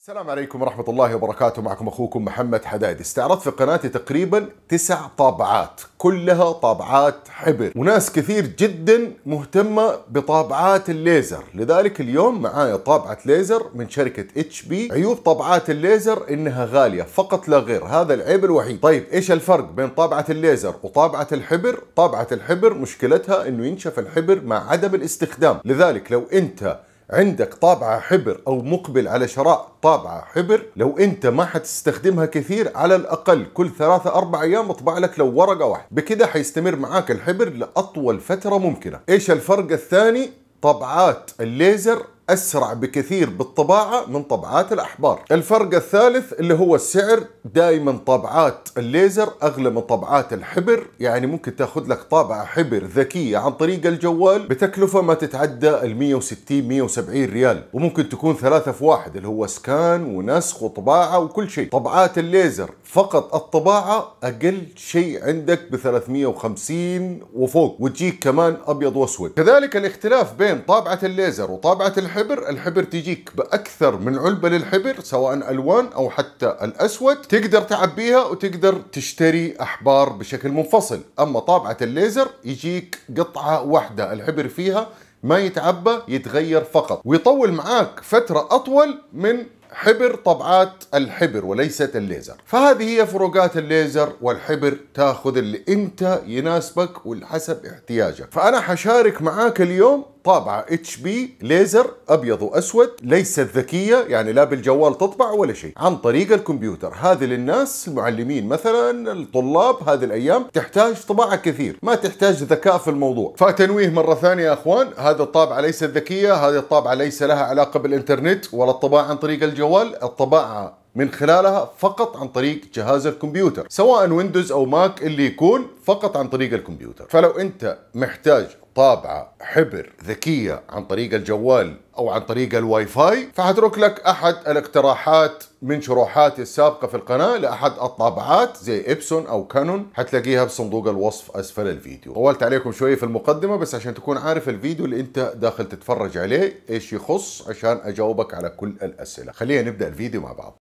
السلام عليكم ورحمة الله وبركاته معكم أخوكم محمد حداد استعرضت في قناتي تقريبا تسع طابعات كلها طابعات حبر وناس كثير جدا مهتمة بطابعات الليزر لذلك اليوم معايا طابعة ليزر من شركة اتش بي عيوب طابعات الليزر انها غالية فقط لا غير هذا العيب الوحيد طيب ايش الفرق بين طابعة الليزر وطابعة الحبر طابعة الحبر مشكلتها انه ينشف الحبر مع عدم الاستخدام لذلك لو انت عندك طابعة حبر أو مقبل على شراء طابعة حبر لو أنت ما حتستخدمها كثير على الأقل كل ثلاثة أربع أيام اطبع لك لو ورقة واحدة بكده حيستمر معاك الحبر لأطول فترة ممكنة إيش الفرق الثاني طبعات الليزر أسرع بكثير بالطباعة من طبعات الأحبار الفرق الثالث اللي هو السعر دائما طبعات الليزر أغلى من طبعات الحبر يعني ممكن تاخذ لك طابعة حبر ذكية عن طريق الجوال بتكلفة ما تتعدى ال 160 170 ريال وممكن تكون ثلاثة في واحد اللي هو سكان ونسخ وطباعة وكل شيء طبعات الليزر فقط الطباعة أقل شيء عندك ب 350 وفوق وتجيك كمان أبيض وأسود كذلك الاختلاف بين طابعة الليزر وطابعة الحبر الحبر الحبر تجيك بأكثر من علبة للحبر سواء ألوان أو حتى الأسود تقدر تعبيها وتقدر تشتري أحبار بشكل منفصل أما طابعة الليزر يجيك قطعة واحدة الحبر فيها ما يتعبى يتغير فقط ويطول معاك فترة أطول من حبر طبعات الحبر وليست الليزر فهذه هي فروقات الليزر والحبر تاخذ اللي انت يناسبك والحسب احتياجك فانا حشارك معاك اليوم طابعة اتش بي ليزر ابيض واسود ليست ذكية يعني لا بالجوال تطبع ولا شيء عن طريق الكمبيوتر هذه للناس المعلمين مثلا الطلاب هذه الايام تحتاج طباعة كثير ما تحتاج ذكاء في الموضوع فتنويه مرة ثانية يا اخوان هذه الطابعة ليست ذكية هذه الطابعة ليس لها علاقة بالانترنت ولا الطباعة عن طريق الجوال الطباعة من خلالها فقط عن طريق جهاز الكمبيوتر سواء ويندوز او ماك اللي يكون فقط عن طريق الكمبيوتر فلو انت محتاج طابعة حبر ذكية عن طريق الجوال أو عن طريق الواي فاي فهترك لك أحد الاقتراحات من شروحاتي السابقة في القناة لأحد الطابعات زي إبسون أو كانون هتلاقيها بصندوق الوصف أسفل الفيديو طولت عليكم شوية في المقدمة بس عشان تكون عارف الفيديو اللي أنت داخل تتفرج عليه إيش يخص عشان أجاوبك على كل الأسئلة خلينا نبدأ الفيديو مع بعض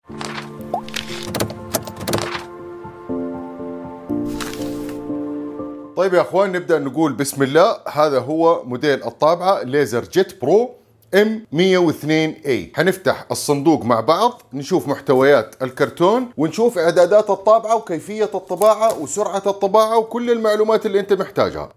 طيب يا اخوان نبدا نقول بسم الله هذا هو موديل الطابعه ليزر جيت برو ام 102 اي حنفتح الصندوق مع بعض نشوف محتويات الكرتون ونشوف اعدادات الطابعه وكيفيه الطباعه وسرعه الطباعه وكل المعلومات اللي انت محتاجها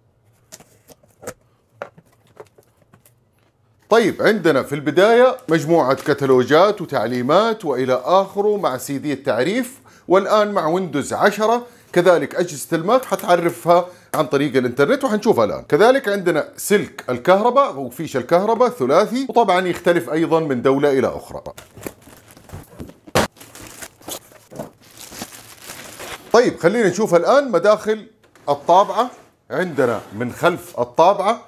طيب عندنا في البدايه مجموعه كتالوجات وتعليمات والى اخره مع سي دي التعريف والان مع ويندوز 10 كذلك أجهزة الماك حتعرفها عن طريق الانترنت وحنشوفها الآن كذلك عندنا سلك الكهرباء أو فيش الكهرباء ثلاثي وطبعا يختلف أيضا من دولة إلى أخرى طيب خلينا نشوف الآن مداخل الطابعة عندنا من خلف الطابعة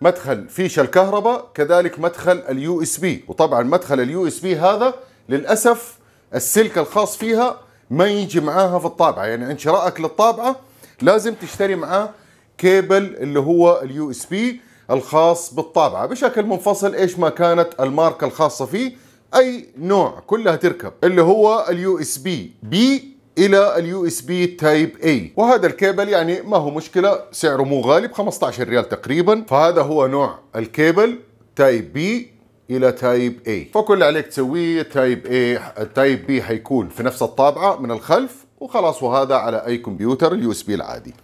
مدخل فيش الكهرباء كذلك مدخل اليو اس بي وطبعا مدخل اليو اس بي هذا للأسف السلك الخاص فيها ما يجي معاها في الطابعه يعني عند شرائك للطابعه لازم تشتري معاه كيبل اللي هو اليو اس بي الخاص بالطابعه بشكل منفصل ايش ما كانت الماركه الخاصه فيه اي نوع كلها تركب اللي هو اليو اس بي بي الى اليو اس بي تايب اي وهذا الكيبل يعني ما هو مشكله سعره مو غالي ب 15 ريال تقريبا فهذا هو نوع الكيبل تايب بي الى تايب A فكل اللي عليك تسويه تايب A تايب B حيكون في نفس الطابعه من الخلف وخلاص وهذا على اي كمبيوتر اليو اس بي العادي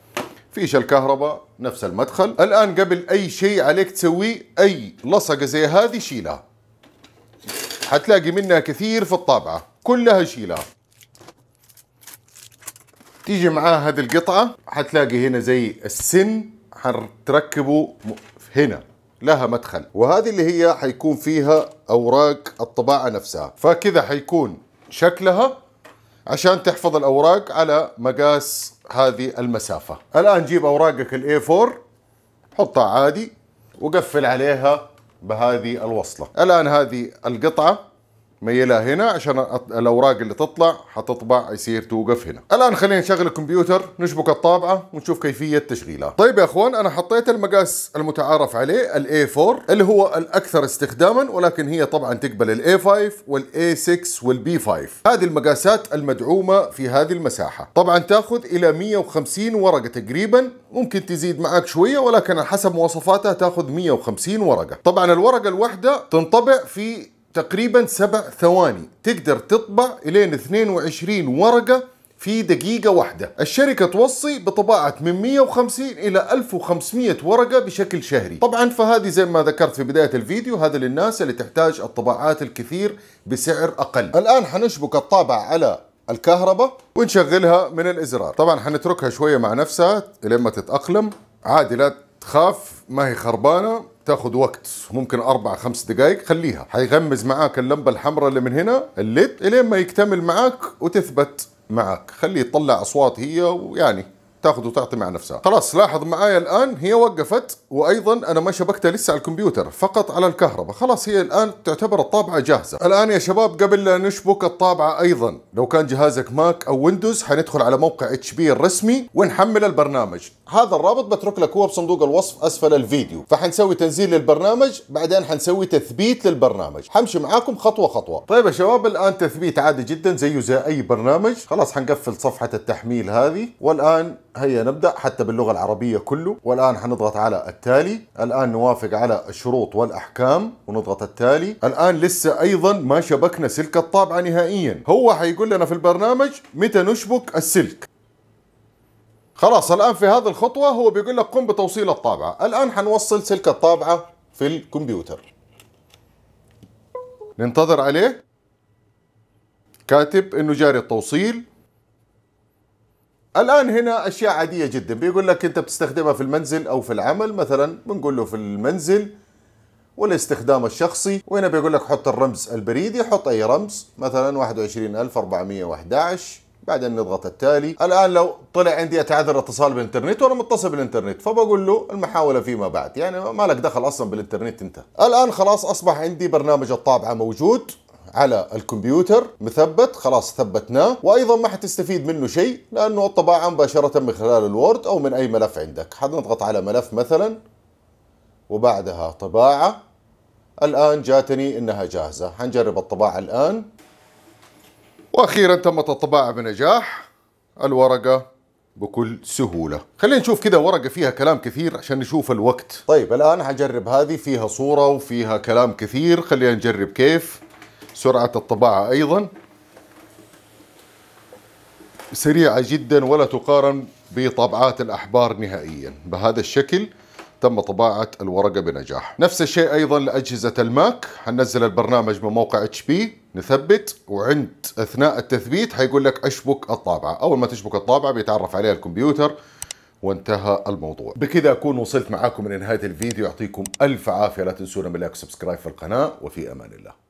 فيش الكهرباء نفس المدخل الان قبل اي شيء عليك تسويه اي لصقه زي هذه شيلها حتلاقي منها كثير في الطابعه كلها شيلها تيجي معاه هذه القطعه حتلاقي هنا زي السن حتركبه هنا لها مدخل وهذه اللي هي حيكون فيها أوراق الطباعة نفسها فكذا حيكون شكلها عشان تحفظ الأوراق على مقاس هذه المسافة الآن جيب أوراقك الاي 4 حطها عادي وقفل عليها بهذه الوصلة الآن هذه القطعة ميلها هنا عشان الاوراق اللي تطلع حتطبع يصير توقف هنا الان خلينا نشغل الكمبيوتر نشبك الطابعه ونشوف كيفيه تشغيلها طيب يا اخوان انا حطيت المقاس المتعارف عليه الاي 4 اللي هو الاكثر استخداما ولكن هي طبعا تقبل الاي 5 والاي 6 والبي 5 هذه المقاسات المدعومه في هذه المساحه طبعا تاخذ الى 150 ورقه تقريبا ممكن تزيد معك شويه ولكن على حسب مواصفاتها تاخذ 150 ورقه طبعا الورقه الواحده تنطبع في تقريبا سبع ثواني تقدر تطبع الين 22 ورقة في دقيقة واحدة الشركة توصي بطباعة من 150 إلى 1500 ورقة بشكل شهري طبعا فهذه زي ما ذكرت في بداية الفيديو هذا للناس اللي تحتاج الطباعات الكثير بسعر أقل الآن حنشبك الطابعة على الكهرباء ونشغلها من الإزرار طبعا حنتركها شوية مع نفسها لما تتأقلم عادي لا تخاف ما هي خربانة تاخد وقت ممكن اربع خمس دقائق خليها حيغمز معاك اللمبه الحمراء اللي من هنا الليد الين ما يكتمل معاك وتثبت معاك خليه يطلع اصوات هي ويعني تاخذ وتعطي مع نفسها خلاص لاحظ معايا الان هي وقفت وايضا انا ما شبكتها لسه على الكمبيوتر فقط على الكهرباء خلاص هي الان تعتبر الطابعه جاهزه الان يا شباب قبل لا نشبك الطابعه ايضا لو كان جهازك ماك او ويندوز حندخل على موقع اتش بي الرسمي ونحمل البرنامج هذا الرابط بترك لك هو بصندوق الوصف اسفل الفيديو فحنسوي تنزيل للبرنامج بعدين حنسوي تثبيت للبرنامج حمشي معاكم خطوه خطوه طيب يا شباب الان تثبيت عادي جدا زيه زي اي برنامج خلاص حنقفل صفحه التحميل هذه والان هيا نبدأ حتى باللغة العربية كله والآن حنضغط على التالي الآن نوافق على الشروط والأحكام ونضغط التالي الآن لسه أيضا ما شبكنا سلك الطابعة نهائيا هو حيقول لنا في البرنامج متى نشبك السلك خلاص الآن في هذه الخطوة هو بيقول لك قم بتوصيل الطابعة الآن حنوصل سلك الطابعة في الكمبيوتر ننتظر عليه كاتب انه جاري التوصيل الان هنا اشياء عاديه جدا بيقول لك انت بتستخدمها في المنزل او في العمل مثلا بنقول له في المنزل والاستخدام الشخصي وهنا بيقول لك حط الرمز البريدي حط اي رمز مثلا 21411 بعدين نضغط التالي الان لو طلع عندي اتعذر اتصال بالانترنت وانا متصل بالانترنت فبقول له المحاوله فيما بعد يعني ما لك دخل اصلا بالانترنت انت الان خلاص اصبح عندي برنامج الطابعه موجود على الكمبيوتر مثبت خلاص ثبتناه وايضا ما حتستفيد منه شيء لانه الطباعه مباشره من خلال الوورد او من اي ملف عندك حنضغط على ملف مثلا وبعدها طباعه الان جاتني انها جاهزه حنجرب الطباعه الان واخيرا تمت الطباعه بنجاح الورقه بكل سهولة خلينا نشوف كده ورقة فيها كلام كثير عشان نشوف الوقت طيب الآن هجرب هذه فيها صورة وفيها كلام كثير خلينا نجرب كيف سرعة الطباعة أيضا سريعة جدا ولا تقارن بطبعات الأحبار نهائيا بهذا الشكل تم طباعة الورقة بنجاح نفس الشيء أيضا لأجهزة الماك هننزل البرنامج من موقع اتش بي نثبت وعند أثناء التثبيت حيقول لك أشبك الطابعة أول ما تشبك الطابعة بيتعرف عليها الكمبيوتر وانتهى الموضوع بكذا أكون وصلت معاكم لنهاية الفيديو يعطيكم ألف عافية لا تنسونا من لايك في القناة وفي أمان الله